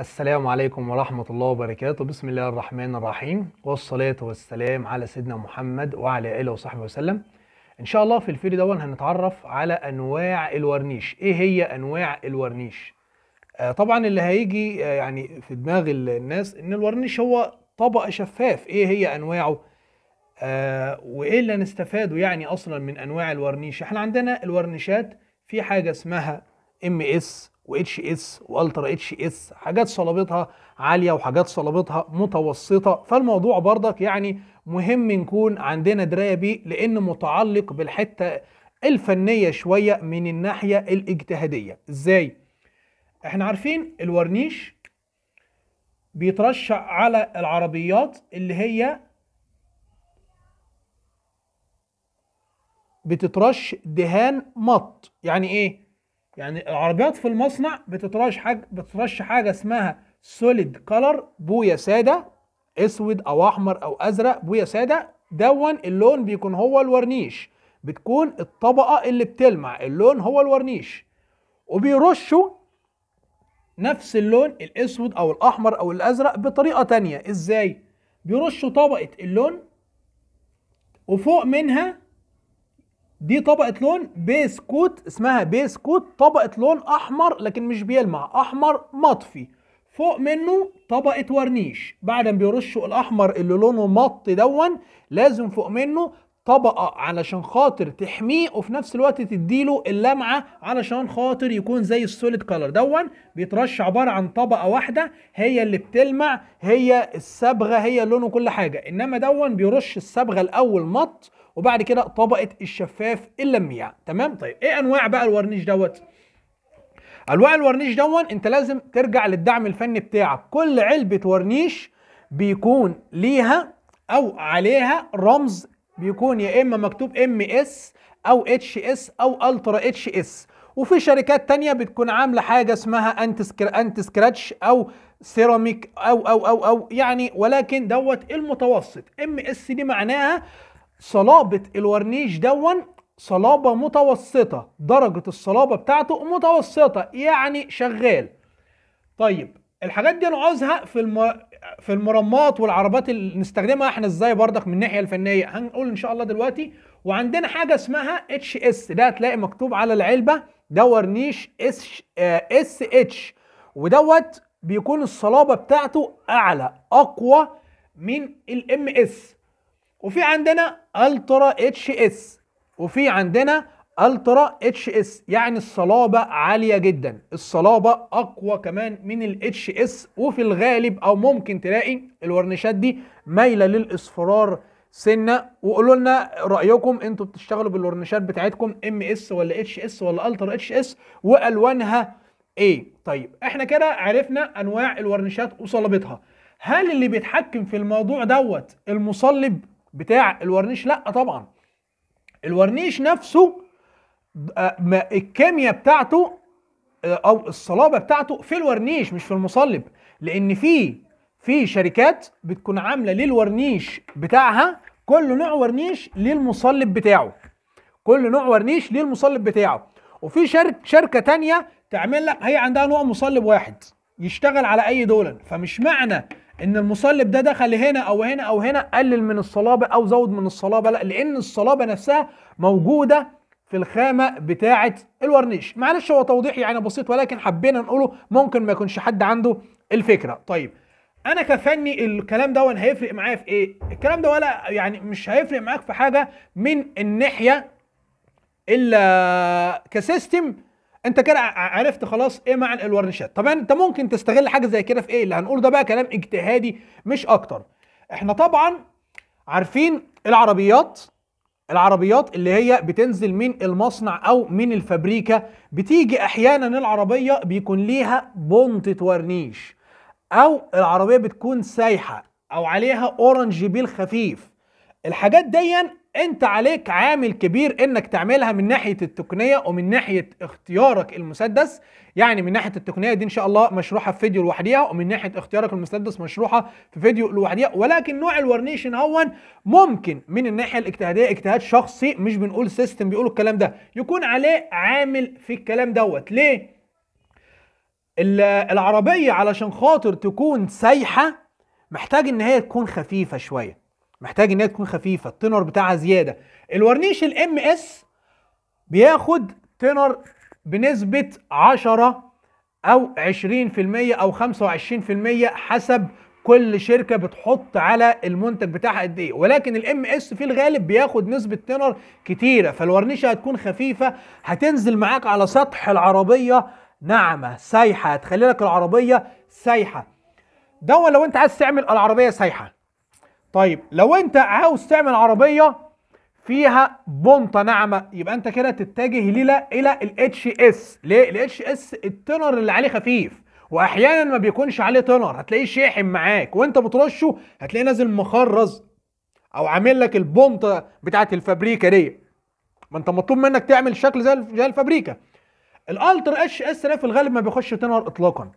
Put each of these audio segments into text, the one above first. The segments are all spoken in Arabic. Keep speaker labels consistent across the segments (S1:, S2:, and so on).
S1: السلام عليكم ورحمة الله وبركاته بسم الله الرحمن الرحيم والصلاة والسلام على سيدنا محمد وعلى آله وصحبه وسلم إن شاء الله في الفيديو دون هنتعرف على أنواع الورنيش إيه هي أنواع الورنيش آه طبعا اللي هيجي آه يعني في دماغ الناس إن الورنيش هو طبقة شفاف إيه هي أنواعه آه وإيه اللي هنستفاده يعني أصلا من أنواع الورنيش إحنا عندنا الورنيشات في حاجة اسمها ام اس واتش اس والترا اتش اس حاجات صلابتها عاليه وحاجات صلابتها متوسطه فالموضوع برضك يعني مهم نكون عندنا درايه بيه لان متعلق بالحته الفنيه شويه من الناحيه الاجتهاديه ازاي احنا عارفين الورنيش بيترشح على العربيات اللي هي بتترش دهان مط يعني ايه يعني العربيات في المصنع بتترش حاجه بتترش حاجه اسمها سوليد كلر بويه ساده اسود او احمر او ازرق بويه ساده دون اللون بيكون هو الورنيش بتكون الطبقه اللي بتلمع اللون هو الورنيش وبيرشوا نفس اللون الاسود او الاحمر او الازرق بطريقه تانية ازاي بيرشوا طبقه اللون وفوق منها دي طبقة لون بيس كوت اسمها بيس كوت طبقة لون أحمر لكن مش بيلمع أحمر مطفي فوق منه طبقة ورنيش بعد ما بيرشوا الأحمر اللي لونه مط دون لازم فوق منه طبقه علشان خاطر تحميه وفي نفس الوقت تديله اللمعه علشان خاطر يكون زي السوليد كولر دون بيترش عباره عن طبقه واحده هي اللي بتلمع هي الصبغه هي اللون وكل حاجه انما دون بيرش الصبغه الاول مط وبعد كده طبقه الشفاف اللميع تمام طيب ايه انواع بقى الورنيش دوت انواع الورنيش دون انت لازم ترجع للدعم الفني بتاعك كل علبه ورنيش بيكون ليها او عليها رمز بيكون يا اما مكتوب ام اس او اتش اس او الترا اتش اس وفي شركات تانية بتكون عامله حاجه اسمها انت انت سكراتش او سيراميك او او او او يعني ولكن دوت المتوسط ام اس دي معناها صلابه الورنيش دون صلابه متوسطه درجه الصلابه بتاعته متوسطه يعني شغال طيب الحاجات دي انا عاوزها في المر... في المرمات والعربات اللي نستخدمها احنا ازاي برضك من الناحيه الفنيه هنقول ان شاء الله دلوقتي وعندنا حاجه اسمها اتش اس ده هتلاقي مكتوب على العلبه دور نيش آه، اس اتش ودوت بيكون الصلابه بتاعته اعلى اقوى من الام اس وفي عندنا الترا اتش اس وفي عندنا الترا اتش اس يعني الصلابه عاليه جدا الصلابه اقوى كمان من الاتش اس وفي الغالب او ممكن تلاقي الورنيشات دي مايله للاصفرار سنه وقولوا لنا رايكم انتوا بتشتغلوا بالورنيشات بتاعتكم ام اس ولا اتش اس ولا الترا اتش اس والوانها ايه طيب احنا كده عرفنا انواع الورنيشات وصلابتها هل اللي بيتحكم في الموضوع دوت المصلب بتاع الورنيش لا طبعا الورنيش نفسه ما الكيمياء بتاعته او الصلابه بتاعته في الورنيش مش في المصلب لان في في شركات بتكون عامله للورنيش بتاعها كل نوع ورنيش ليه المصلب بتاعه كل نوع ورنيش ليه المصلب بتاعه وفي شركة, شركه تانية تعمل لك هي عندها نوع مصلب واحد يشتغل على اي دول فمش معنى ان المصلب ده دخل هنا او هنا او هنا قلل من الصلابه او زود من الصلابه لا لان الصلابه نفسها موجوده في الخامه بتاعه الورنيش معلش هو توضيح يعني بسيط ولكن حبينا نقوله ممكن ما يكونش حد عنده الفكره طيب انا كفني الكلام ده هيفرق معايا في ايه الكلام ده ولا يعني مش هيفرق معاك في حاجه من الناحيه الا كسيستم انت كده عرفت خلاص ايه معنى الورنيشات طب انت ممكن تستغل حاجه زي كده في ايه اللي هنقوله ده بقى كلام اجتهادي مش اكتر احنا طبعا عارفين العربيات العربيات اللي هي بتنزل من المصنع او من الفابريكا بتيجي احيانا العربيه بيكون ليها بونت ورنيش او العربيه بتكون سايحه او عليها اورنج بيل خفيف الحاجات دي انت عليك عامل كبير انك تعملها من ناحيه التقنيه ومن ناحيه اختيارك المسدس يعني من ناحيه التقنيه دي ان شاء الله مشروحه في فيديو لوحديها ومن ناحيه اختيارك المسدس مشروحه في فيديو لوحديها ولكن نوع الورنيشن هون ممكن من الناحيه الاجتهاديه اجتهاد شخصي مش بنقول سيستم بيقولوا الكلام ده يكون عليه عامل في الكلام دوت ليه العربيه علشان خاطر تكون سايحه محتاج ان هي تكون خفيفه شويه محتاج ان هي تكون خفيفه التنر بتاعها زياده الورنيش الام اس بياخد تنر بنسبه 10 او 20% او 25% حسب كل شركه بتحط على المنتج بتاعها قد ايه ولكن الام اس في الغالب بياخد نسبه تنر كتيره فالورنيشه هتكون خفيفه هتنزل معاك على سطح العربيه ناعمه سايحه هتخلي لك العربيه سايحه ده لو انت عايز تعمل العربيه سايحه طيب لو انت عاوز تعمل عربيه فيها بونطه ناعمه يبقى انت كده تتجه للا الى الاتش اس ليه الاتش اس التنر اللي عليه خفيف واحيانا ما بيكونش عليه تنر هتلاقيه شاحن معاك وانت بترشه هتلاقيه نازل مخرز او عامل لك البونطه بتاعه الفابريكا دي ما انت مطلوب منك تعمل شكل زي الفابريكا الالتر اتش اس ده في الغالب ما بيخش تنر اطلاقا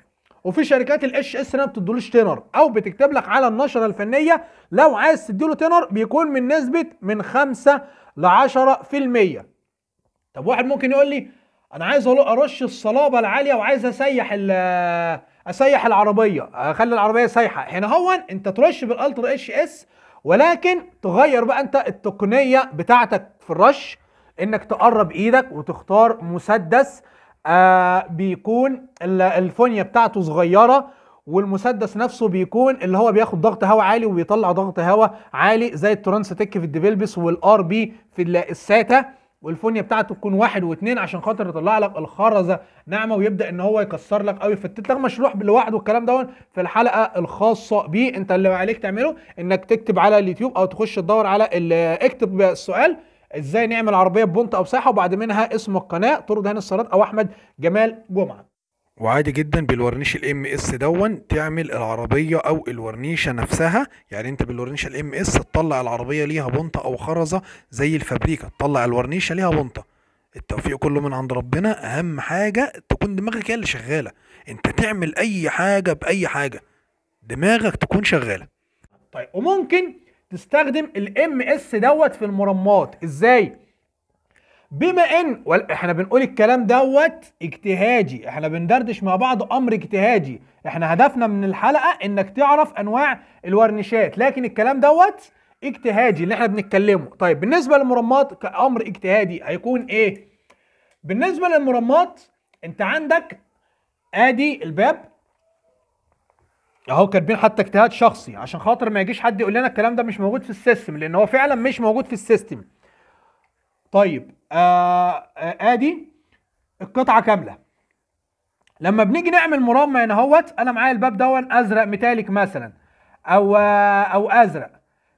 S1: وفي شركات الاتش اس ما بتدولوش تينر او بتكتب لك على النشره الفنيه لو عايز تديله تينر بيكون من نسبه من 5 ل 10% طب واحد ممكن يقول لي انا عايز ارش الصلابه العاليه وعايز اسيح آه، اسيح العربيه اخلي العربيه سايحه هنا هو انت ترش بالالترا اتش اس ولكن تغير بقى انت التقنيه بتاعتك في الرش انك تقرب ايدك وتختار مسدس آه، بيكون الفونيا بتاعته صغيره والمسدس نفسه بيكون اللي هو بياخد ضغط هواء عالي وبيطلع ضغط هواء عالي زي الترانس تك في الديفيلبس والار بي في الساتا والفونيا بتاعته تكون واحد واثنين عشان خاطر يطلع لك الخرزه ناعمه ويبدا ان هو يكسر لك او يفتت لك مشروح لوحده والكلام ده في الحلقه الخاصه بيه انت اللي عليك تعمله انك تكتب على اليوتيوب او تخش تدور على اكتب السؤال ازاي نعمل عربيه ببونت او ساحه وبعد منها اسم القناه طرد هاني الصراط او احمد جمال جمعه وعادي جدا بالورنيش الام اس دون تعمل العربيه او الورنيشه نفسها يعني انت بالورنيشه الام اس تطلع العربيه ليها بنطه او خرزه زي الفابريكا تطلع الورنيشه ليها بنطه التوفيق كله من عند ربنا اهم حاجه تكون دماغك هي اللي شغاله انت تعمل اي حاجه باي حاجه دماغك تكون شغاله طيب وممكن تستخدم الام اس دوت في المرمات ازاي بما ان احنا بنقول الكلام دوت اجتهادي احنا بندردش مع بعض امر اجتهادي احنا هدفنا من الحلقه انك تعرف انواع الورنيشات لكن الكلام دوت اجتهادي اللي احنا بنتكلمه طيب بالنسبه للمرمات كامر اجتهادي هيكون ايه بالنسبه للمرمات انت عندك ادي الباب اهو كاتبين حتى اجتهاد شخصي عشان خاطر ما يجيش حد يقول لنا الكلام ده مش موجود في السيستم لان هو فعلا مش موجود في السيستم طيب آه, آه،, آه، ادي القطعه كامله لما بنيجي نعمل مربع هنا اهوت انا معايا الباب دون ازرق ميتاليك مثلا او آه او ازرق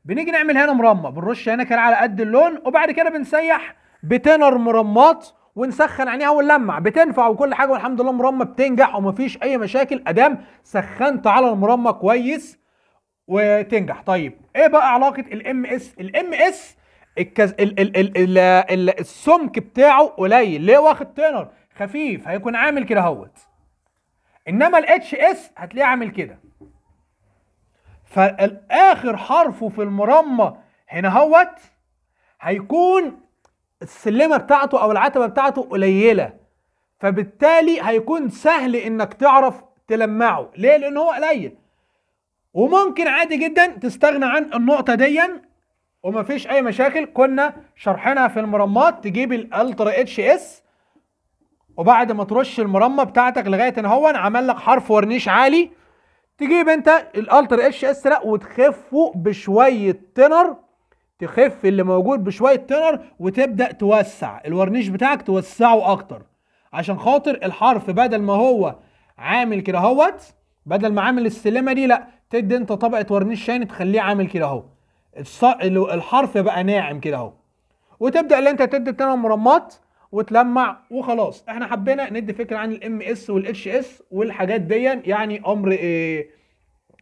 S1: بنيجي نعمل هنا مرمى بنرش هنا كده على قد اللون وبعد كده بنسيح بتنر مرمات ونسخن عينيها ونلمع بتنفع وكل حاجه والحمد لله مرمى بتنجح ومفيش اي مشاكل ادام سخنت على المرمى كويس وتنجح طيب ايه بقى علاقه الام اس الام اس الكز... ال... ال... ال... ال... ال... السمك بتاعه قليل ليه واخد تينر خفيف هيكون عامل كده اهوت انما الاتش اس هتلاقيه عامل كده فالاخر حرفه في المرمى هنا اهوت هيكون السلمه بتاعته او العتبه بتاعته قليله فبالتالي هيكون سهل انك تعرف تلمعه ليه لان هو قليل وممكن عادي جدا تستغنى عن النقطه وما ومفيش اي مشاكل كنا شرحنا في المرمات تجيب الالترا اتش اس وبعد ما ترش المرمى بتاعتك لغايه ان هو عمل لك حرف ورنيش عالي تجيب انت الالتر اتش اس لا وتخفه بشويه تنر تخف اللي موجود بشويه تنر وتبدا توسع الورنيش بتاعك توسعه اكتر عشان خاطر الحرف بدل ما هو عامل كده اهوت بدل ما عامل السلمه دي لا تدي انت طبقه ورنيش شاين تخليه عامل كده اهو الحرف بقى ناعم كده اهو وتبدا اللي انت تدي التنر مرمات وتلمع وخلاص احنا حبينا ندي فكره عن الام اس والاتش اس والحاجات دي يعني امر ايه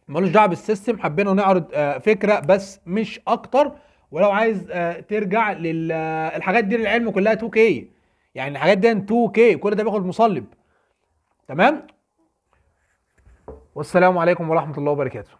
S1: ملوش دعوه بالسيستم حبينا نعرض آه، فكره بس مش اكتر ولو عايز آه، ترجع للحاجات آه، دي للعلم كلها 2K يعني الحاجات دي 2K كل ده بياخد مصلب تمام والسلام عليكم ورحمه الله وبركاته